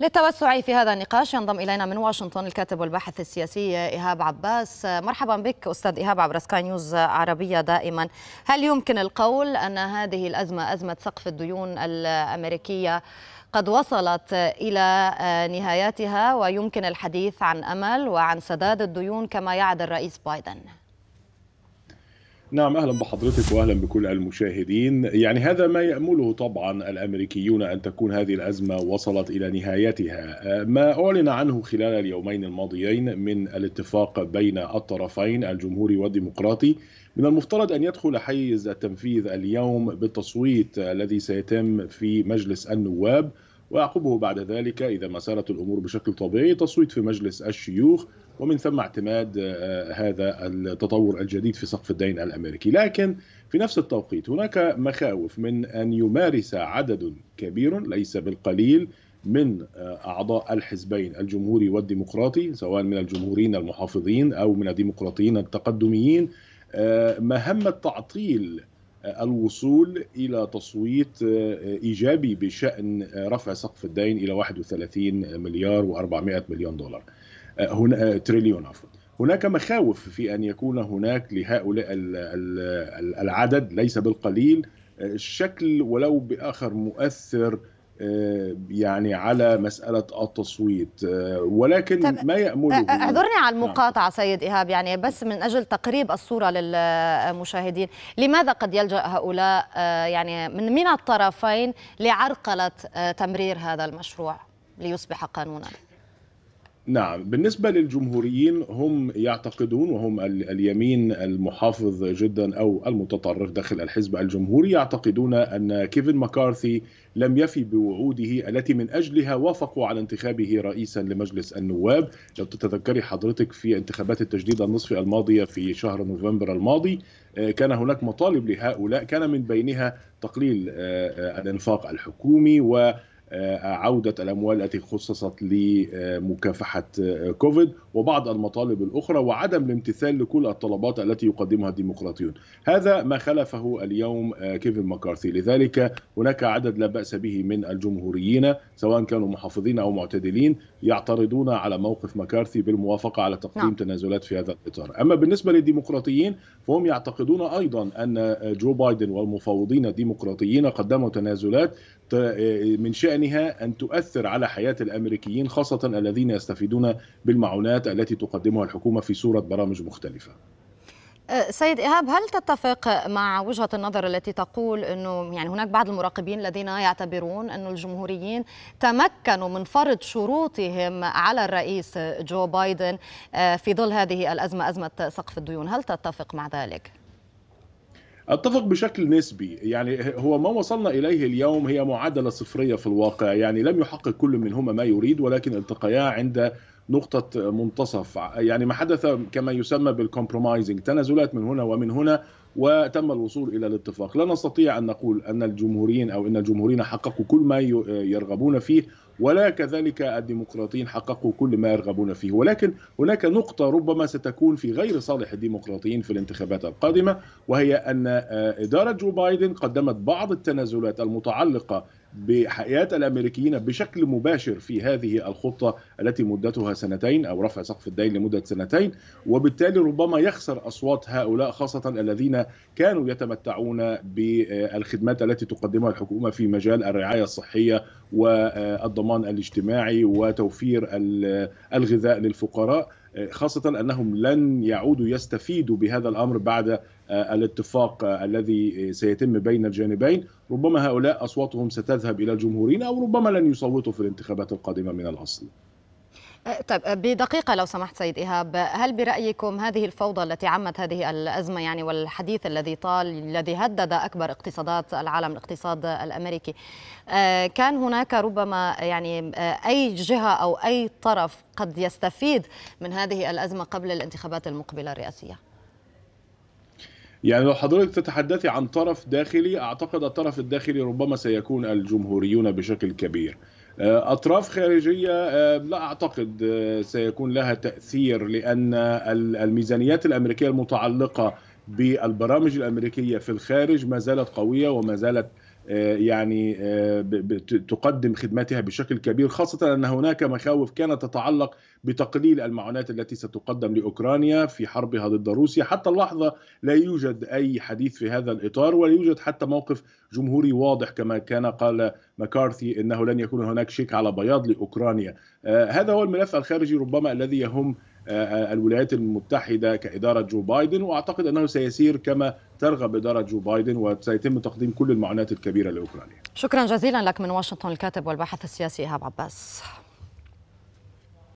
للتوسع في هذا النقاش ينضم إلينا من واشنطن الكاتب والباحث السياسي إيهاب عباس مرحبا بك أستاذ إيهاب عبر سكاي نيوز عربية دائما هل يمكن القول أن هذه الأزمة أزمة سقف الديون الأمريكية قد وصلت إلى نهايتها ويمكن الحديث عن أمل وعن سداد الديون كما يعد الرئيس بايدن؟ نعم اهلا بحضرتك واهلا بكل المشاهدين، يعني هذا ما يأمله طبعا الامريكيون ان تكون هذه الازمه وصلت الى نهايتها، آه، ما اعلن عنه خلال اليومين الماضيين من الاتفاق بين الطرفين الجمهوري والديمقراطي، من المفترض ان يدخل حيز التنفيذ اليوم بالتصويت الذي سيتم في مجلس النواب ويعقبه بعد ذلك اذا ما سارت الامور بشكل طبيعي تصويت في مجلس الشيوخ ومن ثم اعتماد آه، آه، هذا التطور الجديد في سقف الدين الامريكي، لكن في نفس التوقيت هناك مخاوف من ان يمارس عدد كبير ليس بالقليل من آه، اعضاء الحزبين الجمهوري والديمقراطي سواء من الجمهوريين المحافظين او من الديمقراطيين التقدميين مهمه تعطيل الوصول الى تصويت ايجابي بشان رفع سقف الدين الى 31 مليار و400 مليون دولار. هنا آه، تريليون عفوا هناك مخاوف في ان يكون هناك لهؤلاء العدد ليس بالقليل آه، شكل ولو باخر مؤثر آه، يعني على مسألة التصويت ولكن ما يأمله اعذرني على نعم. المقاطعة سيد إيهاب يعني بس من أجل تقريب الصورة للمشاهدين لماذا قد يلجأ هؤلاء يعني من من الطرفين لعرقلة تمرير هذا المشروع ليصبح قانونا نعم بالنسبة للجمهوريين هم يعتقدون وهم اليمين المحافظ جدا أو المتطرف داخل الحزب الجمهوري يعتقدون أن كيفن مكارثي لم يفي بوعوده التي من أجلها وافقوا على انتخابه رئيسا لمجلس النواب لو تتذكري حضرتك في انتخابات التجديد النصفي الماضية في شهر نوفمبر الماضي آه، كان هناك مطالب لهؤلاء كان من بينها تقليل آه، آه، الانفاق الحكومي و آه، عودة الأموال التي خصصت لمكافحة آه، كوفيد وبعض المطالب الأخرى وعدم الامتثال لكل الطلبات التي يقدمها الديمقراطيون هذا ما خلفه اليوم آه، كيفن مكارثي لذلك هناك عدد لا بأس به من الجمهوريين سواء كانوا محافظين أو معتدلين يعترضون على موقف مكارثي بالموافقة على تقديم نعم. تنازلات في هذا الإطار أما بالنسبة للديمقراطيين فهم يعتقدون أيضا أن جو بايدن والمفاوضين الديمقراطيين قدموا تنازلات من شأن بشأنها أن تؤثر على حياة الأمريكيين خاصة الذين يستفيدون بالمعونات التي تقدمها الحكومة في صورة برامج مختلفة أه، سيد إيهاب هل تتفق مع وجهة النظر التي تقول أنه يعني هناك بعض المراقبين الذين يعتبرون أن الجمهوريين تمكنوا من فرض شروطهم على الرئيس جو بايدن أه، في ظل هذه الأزمة أزمة سقف الديون هل تتفق مع ذلك؟ اتفق بشكل نسبي يعني هو ما وصلنا اليه اليوم هي معادله صفريه في الواقع يعني لم يحقق كل منهما ما يريد ولكن التقيا عند نقطة منتصف يعني ما حدث كما يسمى بالكومبرومايزنج تنازلات من هنا ومن هنا وتم الوصول الى الاتفاق لا نستطيع ان نقول ان الجمهوريين او ان الجمهوريين حققوا كل ما يرغبون فيه ولا كذلك الديمقراطيين حققوا كل ما يرغبون فيه ولكن هناك نقطة ربما ستكون في غير صالح الديمقراطيين في الانتخابات القادمة وهي أن آه، إدارة جو بايدن قدمت بعض التنازلات المتعلقة بحياه الامريكيين بشكل مباشر في هذه الخطه التي مدتها سنتين او رفع سقف الدين لمده سنتين وبالتالي ربما يخسر اصوات هؤلاء خاصه الذين كانوا يتمتعون بالخدمات التي تقدمها الحكومه في مجال الرعايه الصحيه والضمان الاجتماعي وتوفير الغذاء للفقراء خاصة أنهم لن يعودوا يستفيدوا بهذا الأمر بعد آه، الاتفاق آه، الذي سيتم بين الجانبين ربما هؤلاء أصواتهم ستذهب إلى الجمهورين أو ربما لن يصوتوا في الانتخابات القادمة من الأصل آه، طيب بدقيقة لو سمحت سيد إيهاب هل برأيكم هذه الفوضى التي عمت هذه الأزمة يعني والحديث الذي طال الذي هدد أكبر اقتصادات العالم الاقتصاد الأمريكي كان هناك ربما يعني أي جهة أو أي طرف قد يستفيد من هذه الأزمة قبل الانتخابات المقبلة الرئاسية يعني لو حضرتك تتحدثي عن طرف داخلي أعتقد الطرف الداخلي ربما سيكون الجمهوريون بشكل كبير آه، أطراف خارجية آه، لا أعتقد آه، سيكون لها تأثير لأن الميزانيات الأمريكية المتعلقة بالبرامج الأمريكية في الخارج ما زالت قوية وما زالت آه، يعني آه، تقدم خدمتها بشكل كبير خاصة أن هناك مخاوف كانت تتعلق بتقليل المعونات التي ستقدم لأوكرانيا في حربها ضد روسيا حتى اللحظة لا يوجد أي حديث في هذا الإطار ولا يوجد حتى موقف جمهوري واضح كما كان قال مكارثي أنه لن يكون هناك شيك على بياض لأوكرانيا آه، هذا هو الملف الخارجي ربما الذي يهم آه، الولايات المتحدة كإدارة جو بايدن وأعتقد أنه سيسير كما ترغب إدارة جو بايدن وسيتم تقديم كل المعونات الكبيرة لأوكرانيا شكرا جزيلا لك من واشنطن الكاتب والباحث السياسي إيهاب عباس